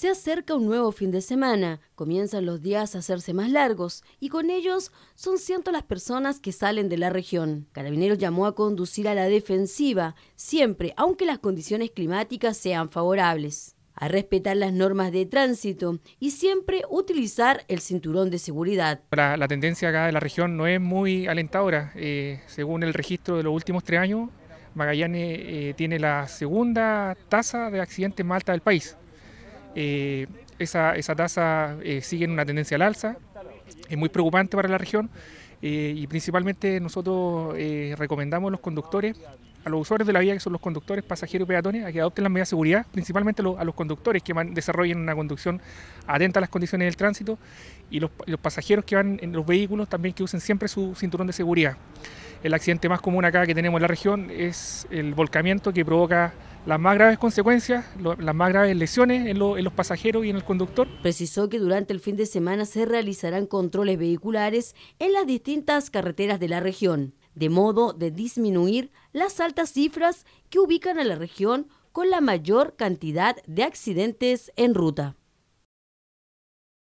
Se acerca un nuevo fin de semana, comienzan los días a hacerse más largos y con ellos son cientos las personas que salen de la región. Carabineros llamó a conducir a la defensiva, siempre, aunque las condiciones climáticas sean favorables a respetar las normas de tránsito y siempre utilizar el cinturón de seguridad. La, tendencia acá de la región no es muy alentadora. Eh, según el registro de los últimos tres años, Magallanes eh, tiene la segunda tasa de accidentes más alta del país. Eh, esa, tasa eh, sigue en una tendencia al alza, es muy preocupante para la región eh, y principalmente nosotros recomendamos a los conductores, a los usuarios de la vía que son los conductores, pasajeros y peatones, a que adopten las medidas de seguridad, principalmente a los, conductores que desarrollen una conducción atenta a las condiciones del tránsito y los, los, pasajeros que van en los vehículos también que usen siempre su cinturón de seguridad. El accidente más común acá que tenemos en la región es el volcamiento que provoca las más graves consecuencias, las más graves lesiones en, los pasajeros y en el conductor. Precisó que durante el fin de semana se realizarán controles vehiculares en las distintas carreteras de la región, de modo de disminuir las altas cifras que ubican a la región con la mayor cantidad de accidentes en ruta.